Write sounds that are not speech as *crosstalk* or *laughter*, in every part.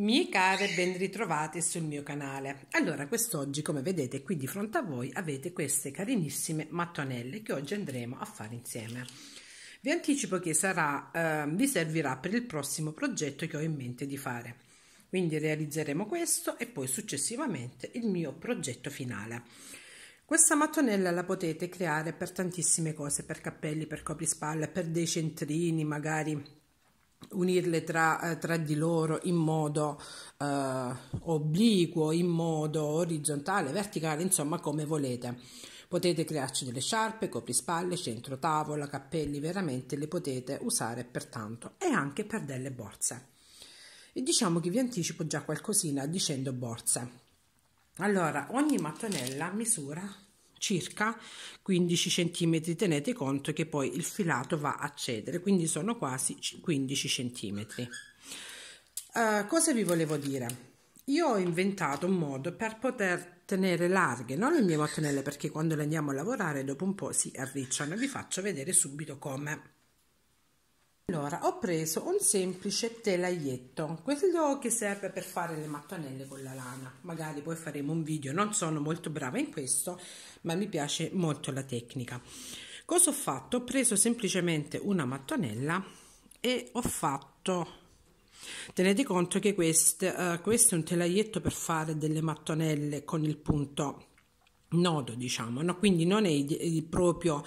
Mie care, ben ritrovate sul mio canale. Allora, quest'oggi, come vedete qui di fronte a voi, avete queste carinissime mattonelle che oggi andremo a fare insieme. Vi anticipo che sarà, eh, vi servirà per il prossimo progetto che ho in mente di fare. Quindi realizzeremo questo e poi successivamente il mio progetto finale. Questa mattonella la potete creare per tantissime cose, per cappelli, per coprispalla, per dei centrini, magari unirle tra, eh, tra, di loro in modo eh, obliquo, in modo orizzontale, verticale, insomma come volete. Potete crearci delle sciarpe, coprispalle, centro tavola, cappelli, veramente le potete usare per tanto e anche per delle borse. E diciamo che vi anticipo già qualcosina dicendo borse. Allora, ogni mattonella misura circa 15 cm tenete conto che poi il filato va a cedere quindi sono quasi 15 cm uh, cosa vi volevo dire io ho inventato un modo per poter tenere larghe non le mie mattonelle perché quando le andiamo a lavorare dopo un po' si arricciano vi faccio vedere subito come allora, ho preso un semplice telaietto, quello che serve per fare le mattonelle con la lana. Magari poi faremo un video, non sono molto brava in questo, ma mi piace molto la tecnica. Cosa ho fatto? Ho preso semplicemente una mattonella e ho fatto... Tenete conto che questo, uh, eh, questo è un telaietto per fare delle mattonelle con il punto nodo, diciamo, no? quindi non è proprio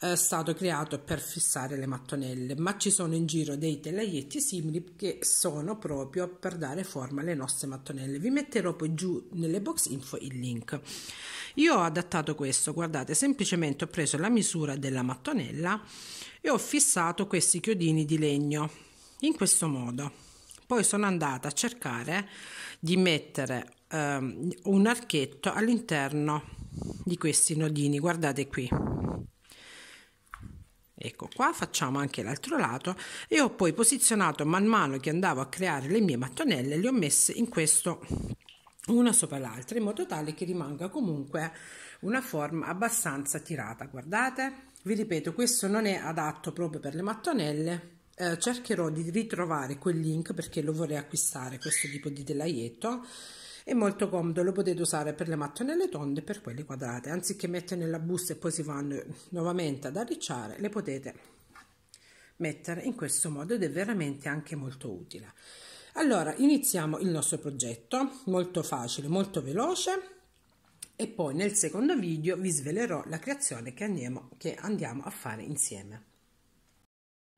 eh, stato creato per fissare le mattonelle, ma ci sono in giro dei telaietti simili che sono proprio per dare forma alle nostre mattonelle. Vi metterò poi giù nelle box info il link. Io ho adattato questo, guardate, semplicemente ho preso la misura della mattonella e ho fissato questi chiodini di legno in questo modo. Poi sono andata a cercare di mettere ehm, un archetto all'interno di questi nodini guardate qui ecco qua facciamo anche l'altro lato e ho poi posizionato man mano che andavo a creare le mie mattonelle le ho messe in questo una sopra l'altra in modo tale che rimanga comunque una forma abbastanza tirata guardate vi ripeto questo non è adatto proprio per le mattonelle eh, cercherò di ritrovare quel link perché lo vorrei acquistare questo tipo di telaietto è molto comodo, lo potete usare per le mattonelle tonde e per quelle quadrate, anziché mettere nella busta e poi si vanno nuovamente ad arricciare, le potete mettere in questo modo ed è veramente anche molto utile. Allora, iniziamo il nostro progetto, molto facile, molto veloce e poi nel secondo video vi svelerò la creazione che andiamo, che andiamo a fare insieme.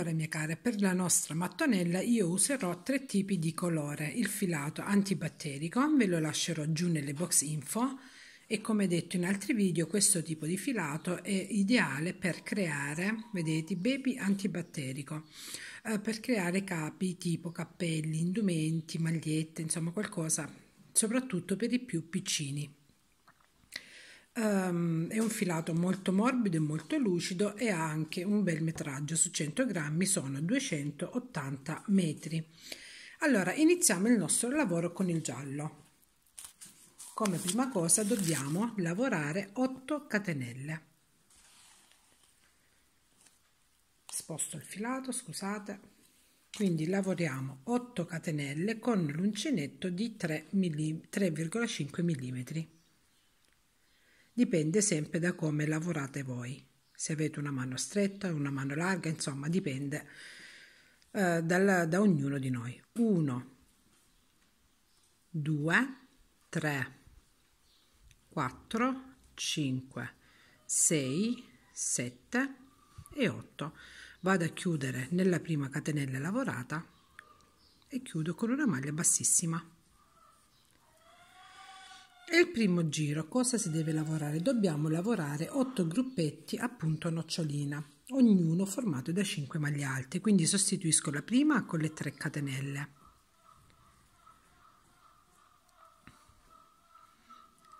Allora mia cara, per la nostra mattonella io userò tre tipi di colore, il filato antibatterico, ve lo lascerò giù nelle box info e come detto in altri video questo tipo di filato è ideale per creare, vedete, baby antibatterico, eh, per creare capi tipo cappelli, indumenti, magliette, insomma qualcosa, soprattutto per i più piccini. Um, è un filato molto morbido e molto lucido e ha anche un bel metraggio su 100 grammi sono 280 metri allora iniziamo il nostro lavoro con il giallo come prima cosa dobbiamo lavorare 8 catenelle sposto il filato scusate quindi lavoriamo 8 catenelle con l'uncinetto di 3,5 mm Dipende sempre da come lavorate voi. Se avete una mano stretta, una mano larga, insomma, dipende eh, dal, da ognuno di noi. 1, 2, 3, 4, 5, 6, 7 e 8. Vado a chiudere nella prima catenella lavorata e chiudo con una maglia bassissima. Il primo giro, cosa si deve lavorare? Dobbiamo lavorare 8 gruppetti a nocciolina, ognuno formato da 5 maglie alte, quindi sostituisco la prima con le 3 catenelle.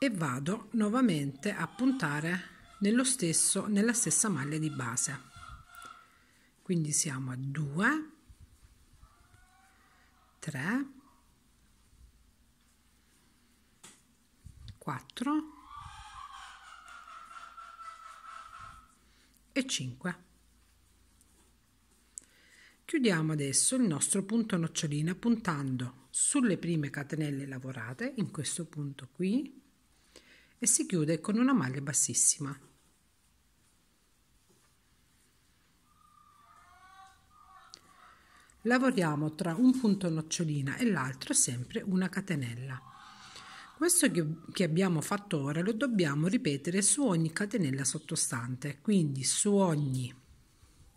E vado nuovamente a puntare nello stesso, nella stessa maglia di base. Quindi siamo a 2, 3, 4 e 5. Chiudiamo adesso il nostro punto nocciolina puntando sulle prime catenelle lavorate in questo punto qui e si chiude con una maglia bassissima. Lavoriamo tra un punto nocciolina e l'altro sempre una catenella. Questo che, che abbiamo fatto ora lo dobbiamo ripetere su ogni catenella sottostante, quindi su ogni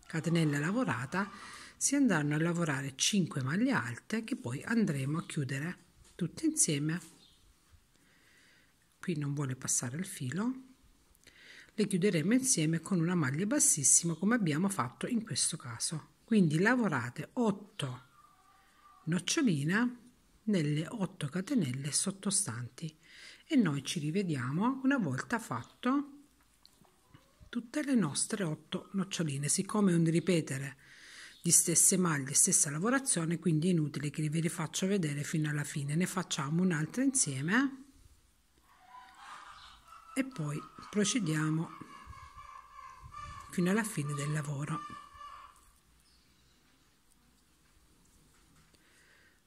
catenella lavorata si andranno a lavorare 5 maglie alte che poi andremo a chiudere tutte insieme. Qui non vuole passare il filo. Le chiuderemo insieme con una maglia bassissima come abbiamo fatto in questo caso. Quindi lavorate 8 noccioline nelle 8 catenelle sottostanti e noi ci rivediamo una volta fatto tutte le nostre 8 noccioline siccome è un ripetere di stesse maglie stessa lavorazione quindi è inutile che ve le faccio vedere fino alla fine ne facciamo un'altra insieme e poi procediamo fino alla fine del lavoro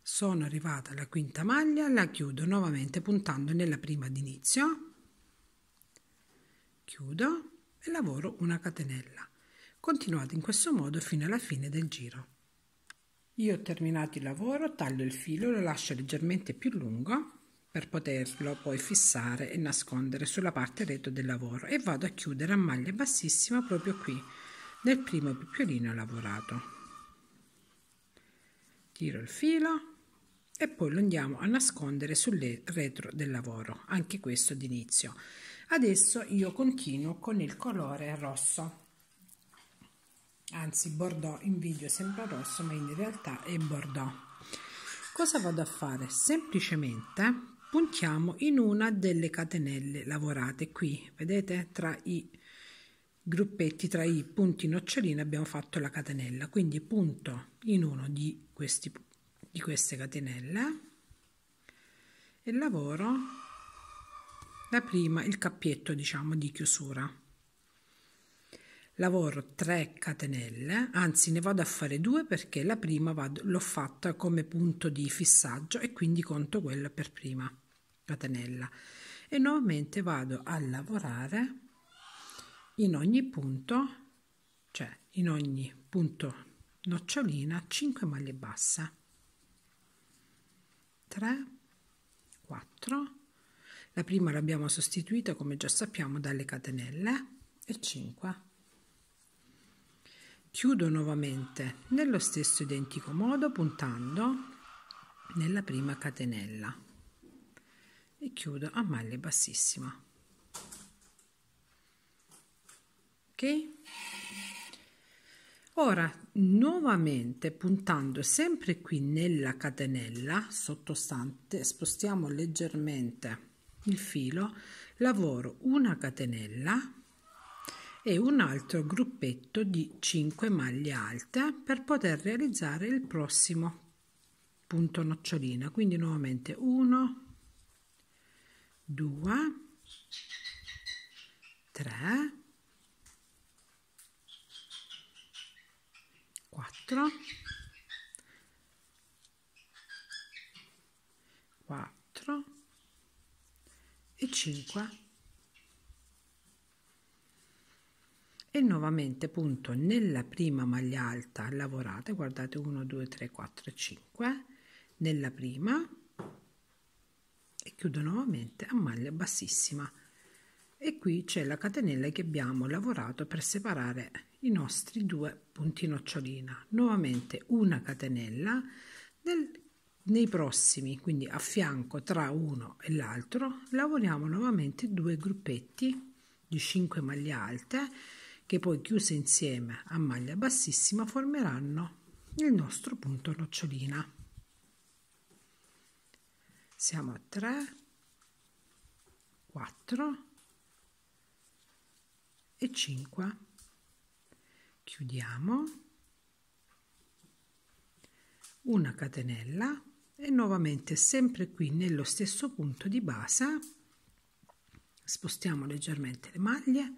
Sono arrivata alla quinta maglia, la chiudo nuovamente puntando nella prima d'inizio, chiudo e lavoro una catenella. Continuate in questo modo fino alla fine del giro. Io ho terminato il lavoro, taglio il filo, lo lascio leggermente più lungo per poterlo poi fissare e nascondere sulla parte retro del lavoro e vado a chiudere a maglia bassissima proprio qui nel primo piccolino lavorato. Tiro il filo e poi lo andiamo a nascondere sul retro del lavoro, anche questo d'inizio. Adesso io continuo con il colore rosso, anzi bordeaux in video sembra rosso ma in realtà è bordeaux. Cosa vado a fare? Semplicemente puntiamo in una delle catenelle lavorate qui, vedete tra i gruppetti tra i punti nocciolina abbiamo fatto la catenella quindi punto in uno di questi di queste catenelle e lavoro la prima il cappietto diciamo di chiusura lavoro 3 catenelle anzi ne vado a fare due perché la prima l'ho fatta come punto di fissaggio e quindi conto quella per prima catenella e nuovamente vado a lavorare in ogni punto cioè in ogni punto nocciolina 5 maglie basse 3, 4. La prima l'abbiamo sostituita, come già sappiamo, dalle catenelle e 5. Chiudo nuovamente nello stesso identico modo puntando nella prima catenella e chiudo a maglia bassissima. Ok? Ora, nuovamente puntando sempre qui nella catenella sottostante, spostiamo leggermente il filo, lavoro una catenella e un altro gruppetto di 5 maglie alte per poter realizzare il prossimo punto nocciolina. Quindi nuovamente 1, 2, 3, 4 4 e 5 e nuovamente punto nella prima maglia alta lavorate guardate 1 2 3 4 5 nella prima e chiudo nuovamente a maglia bassissima e qui c'è la catenella che abbiamo lavorato per separare i nostri due punti nocciolina nuovamente una catenella nel, nei prossimi quindi a fianco tra uno e l'altro lavoriamo nuovamente due gruppetti di 5 maglie alte che poi chiuse insieme a maglia bassissima formeranno il nostro punto nocciolina siamo a 3 4 e 5 chiudiamo una catenella e nuovamente sempre qui nello stesso punto di base spostiamo leggermente le maglie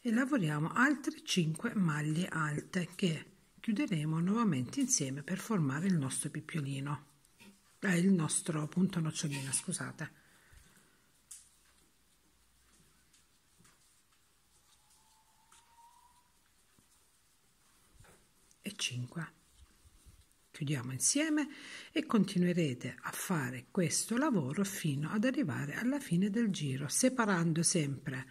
e lavoriamo altre 5 maglie alte che chiuderemo nuovamente insieme per formare il nostro pippiolino eh, il nostro punto nocciolino scusate 5. Chiudiamo insieme e continuerete a fare questo lavoro fino ad arrivare alla fine del giro, separando sempre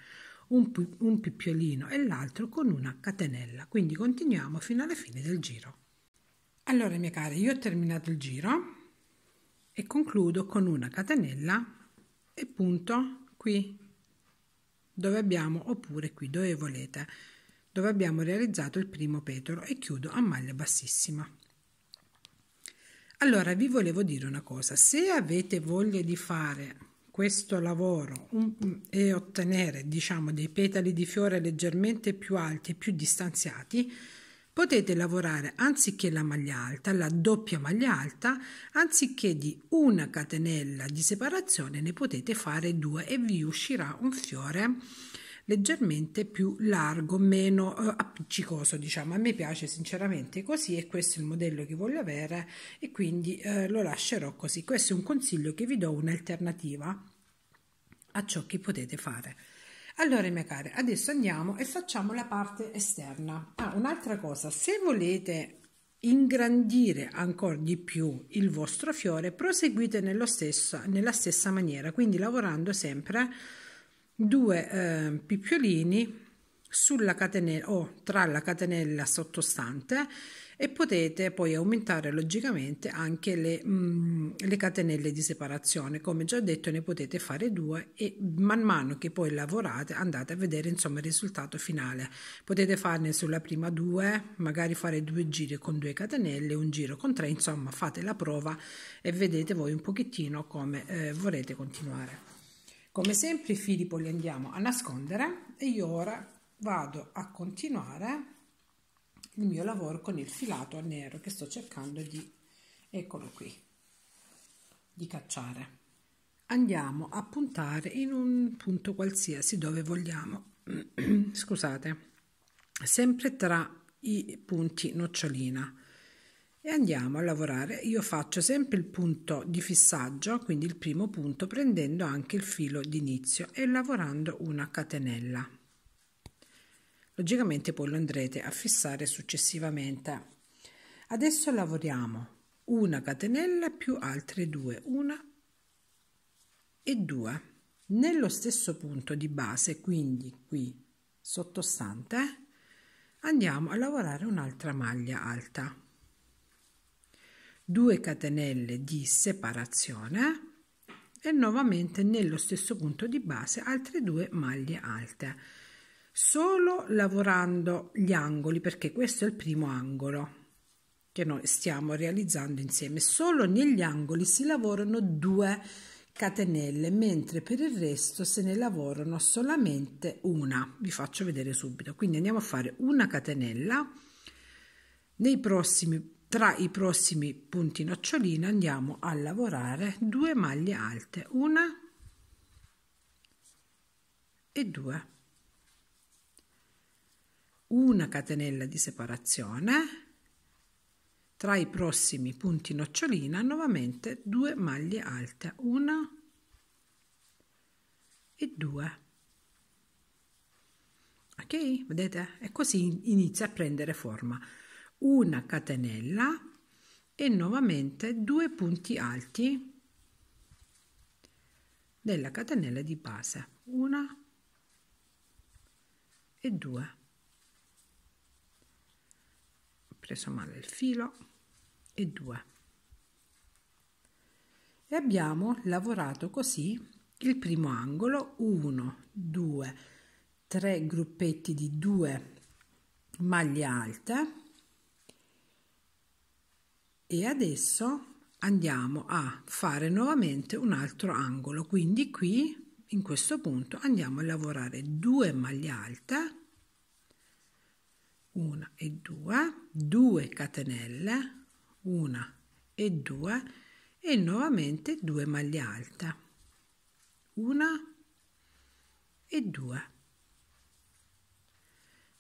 un, pi- un pippiolino e l'altro con una catenella. Quindi continuiamo fino alla fine del giro. Allora, mie care, io ho terminato il giro e concludo con una catenella e punto qui dove abbiamo oppure qui dove volete dove abbiamo realizzato il primo petolo e chiudo a maglia bassissima. Allora vi volevo dire una cosa, se avete voglia di fare questo lavoro e ottenere diciamo dei petali di fiore leggermente più alti e più distanziati, potete lavorare anziché la maglia alta, la doppia maglia alta, anziché di una catenella di separazione ne potete fare due e vi uscirà un fiore leggermente più largo, meno eh, appiccicoso, diciamo. A me piace sinceramente così e questo è il modello che voglio avere e quindi eh, lo lascerò così. Questo è un consiglio che vi do, un'alternativa a ciò che potete fare. Allora, mie care, adesso andiamo e facciamo la parte esterna. Ah, un'altra cosa, se volete ingrandire ancora di più il vostro fiore, proseguite nello stesso, nella stessa maniera, quindi lavorando sempre due eh, picciolini sulla catenella o tra la catenella sottostante e potete poi aumentare logicamente anche le, mh, mm, le, catenelle di separazione come già detto ne potete fare due e man mano che poi lavorate andate a vedere insomma il risultato finale potete farne sulla prima due magari fare due giri con due catenelle un giro con tre insomma fate la prova e vedete voi un pochettino come eh, vorrete continuare come sempre i fili poi li andiamo a nascondere e io ora vado a continuare il mio lavoro con il filato nero che sto cercando di, eccolo qui, di cacciare. Andiamo a puntare in un punto qualsiasi dove vogliamo, *clears throat* scusate, sempre tra i punti nocciolina e andiamo a lavorare io faccio sempre il punto di fissaggio quindi il primo punto prendendo anche il filo d'inizio e lavorando una catenella logicamente poi lo andrete a fissare successivamente adesso lavoriamo una catenella più altre due una e due nello stesso punto di base quindi qui sottostante andiamo a lavorare un'altra maglia alta 2 catenelle di separazione e nuovamente nello stesso punto di base altre due maglie alte solo lavorando gli angoli perché questo è il primo angolo che noi stiamo realizzando insieme solo negli angoli si lavorano due catenelle mentre per il resto se ne lavorano solamente una vi faccio vedere subito quindi andiamo a fare una catenella nei prossimi tra i prossimi punti nocciolina andiamo a lavorare due maglie alte, una e due. Una catenella di separazione, tra i prossimi punti nocciolina nuovamente due maglie alte, una e due. Ok? Vedete? E così inizia a prendere forma una catenella e nuovamente due punti alti della catenella di base una e due ho preso male il filo e due e abbiamo lavorato così il primo angolo 1 2 3 gruppetti di 2 maglie alte e adesso andiamo a fare nuovamente un altro angolo quindi qui in questo punto andiamo a lavorare due maglie alte una e due, 2 catenelle una e due, e nuovamente due maglie alte una e due.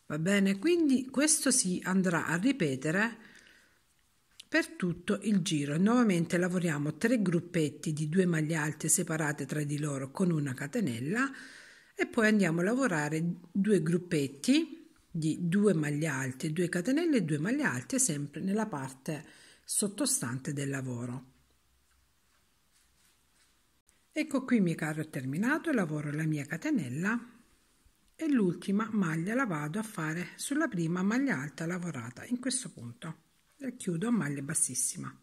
va bene quindi questo si andrà a ripetere per tutto il giro. Nuovamente lavoriamo tre gruppetti di due maglie alte separate tra di loro con una catenella e poi andiamo a lavorare due gruppetti di due maglie alte, due catenelle e due maglie alte sempre nella parte sottostante del lavoro. Ecco qui miei cari ho terminato, lavoro la mia catenella e l'ultima maglia la vado a fare sulla prima maglia alta lavorata in questo punto chiudo a maglia bassissima.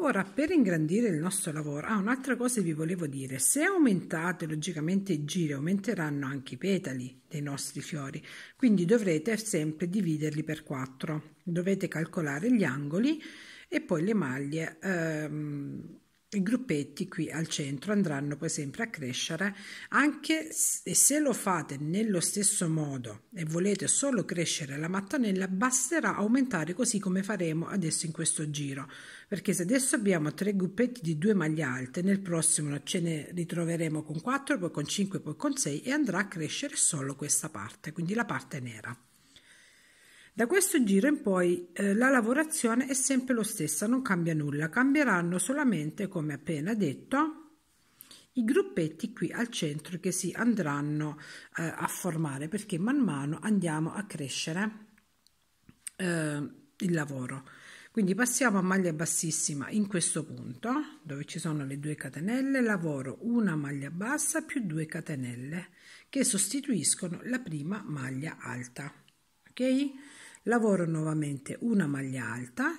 Ora, per ingrandire il nostro lavoro, ah, un'altra cosa vi volevo dire, se aumentate logicamente i giri, aumenteranno anche i petali dei nostri fiori, quindi dovrete sempre dividerli per 4. Dovete calcolare gli angoli e poi le maglie ehm, i gruppetti qui al centro andranno poi sempre a crescere anche se lo fate nello stesso modo e volete solo crescere la mattonella basterà aumentare così come faremo adesso in questo giro perché se adesso abbiamo tre gruppetti di due maglie alte nel prossimo ce ne ritroveremo con 4 poi con 5 poi con 6 e andrà a crescere solo questa parte quindi la parte nera da questo giro in poi eh, la lavorazione è sempre lo stessa, non cambia nulla, cambieranno solamente, come appena detto, i gruppetti qui al centro che si andranno eh, a formare perché man mano andiamo a crescere eh, il lavoro. Quindi passiamo a maglia bassissima in questo punto dove ci sono le due catenelle, lavoro una maglia bassa più due catenelle che sostituiscono la prima maglia alta. Ok? lavoro nuovamente una maglia alta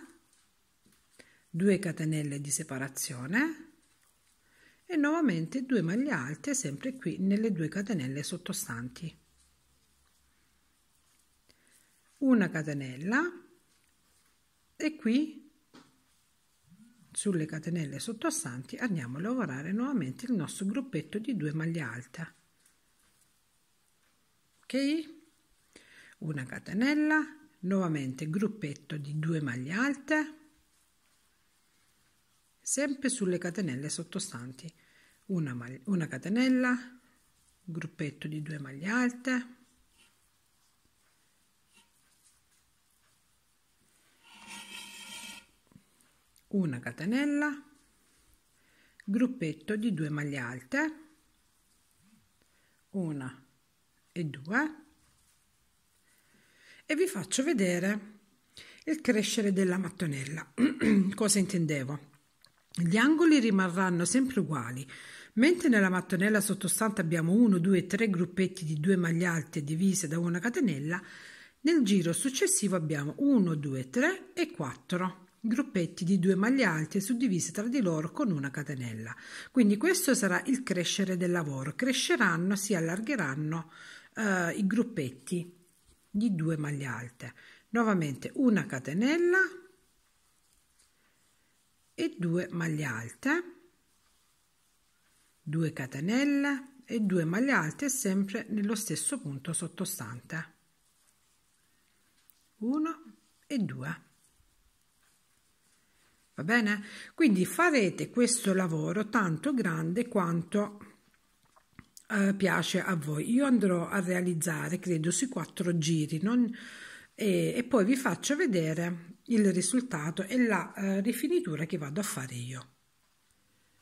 2 catenelle di separazione e nuovamente 2 maglie alte sempre qui nelle due catenelle sottostanti una catenella e qui sulle catenelle sottostanti andiamo a lavorare nuovamente il nostro gruppetto di 2 maglie alte ok una catenella nuovamente gruppetto di 2 maglie alte sempre sulle catenelle sottostanti una, maglia, una catenella gruppetto di 2 maglie alte una catenella gruppetto di 2 maglie alte una e due e vi faccio vedere il crescere della mattonella. *clears throat* Cosa intendevo? Gli angoli rimarranno sempre uguali, mentre nella mattonella sottostante abbiamo 1, 2, 3 gruppetti di due maglie alte divise da una catenella, nel giro successivo abbiamo 1, 2, 3 e 4 gruppetti di due maglie alte suddivise tra di loro con una catenella. Quindi questo sarà il crescere del lavoro. Cresceranno, si allargheranno eh, i gruppetti di 2 maglie alte nuovamente una catenella e 2 maglie alte 2 catenelle e 2 maglie alte sempre nello stesso punto sottostante 1 e 2 va bene quindi farete questo lavoro tanto grande quanto eh, piace a voi. Io andrò a realizzare, credo, sui quattro giri non, e, e, poi vi faccio vedere il risultato e la eh, rifinitura che vado a fare io.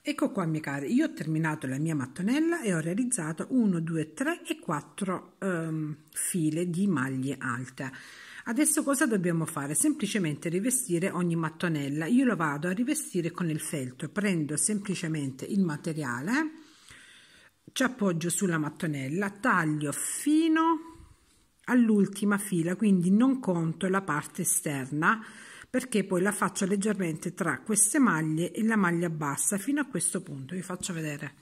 Ecco qua miei cari, io ho terminato la mia mattonella e ho realizzato 1, 2, 3 e 4 ehm, file di maglie alte. Adesso cosa dobbiamo fare? Semplicemente rivestire ogni mattonella. Io lo vado a rivestire con il feltro, prendo semplicemente il materiale ci appoggio sulla mattonella, taglio fino all'ultima fila, quindi non conto la parte esterna perché poi la faccio leggermente tra queste maglie e la maglia bassa fino a questo punto, vi faccio vedere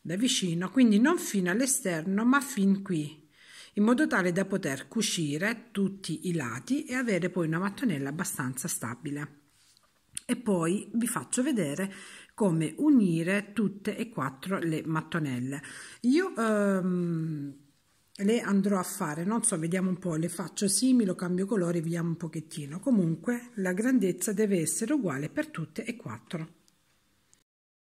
da vicino, quindi non fino all'esterno ma fin qui in modo tale da poter cucire tutti i lati e avere poi una mattonella abbastanza stabile e poi vi faccio vedere come unire tutte e quattro le mattonelle io ehm, le andrò a fare non so vediamo un po le faccio simili cambio colore vediamo un pochettino comunque la grandezza deve essere uguale per tutte e quattro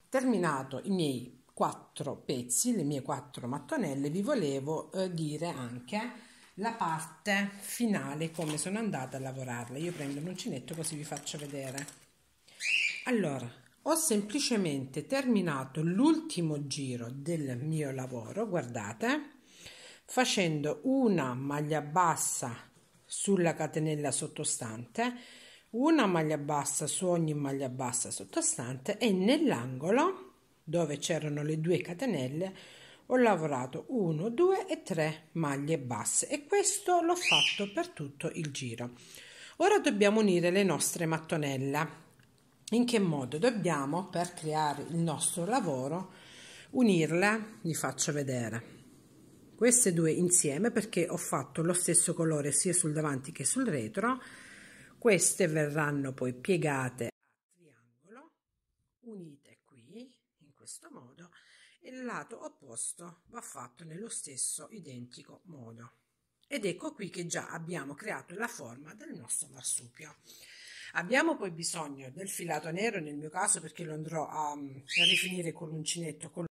terminato i miei quattro pezzi le mie quattro mattonelle vi volevo eh, dire anche la parte finale come sono andata a lavorarla io prendo l'uncinetto così vi faccio vedere allora, ho semplicemente terminato l'ultimo giro del mio lavoro, guardate, facendo una maglia bassa sulla catenella sottostante, una maglia bassa su ogni maglia bassa sottostante e nell'angolo dove c'erano le due catenelle ho lavorato 1, 2 e 3 maglie basse e questo l'ho fatto per tutto il giro. Ora dobbiamo unire le nostre mattonelle. In che modo dobbiamo, per creare il nostro lavoro, unirle vi faccio vedere. Queste due insieme perché ho fatto lo stesso colore sia sul davanti che sul retro. Queste verranno poi piegate a triangolo, unite qui, in questo modo, e il lato opposto va fatto nello stesso identico modo. Ed ecco qui che già abbiamo creato la forma del nostro marsupio. Abbiamo poi bisogno del filato nero, nel mio caso perché lo andrò a, mm, a rifinire con l'uncinetto, con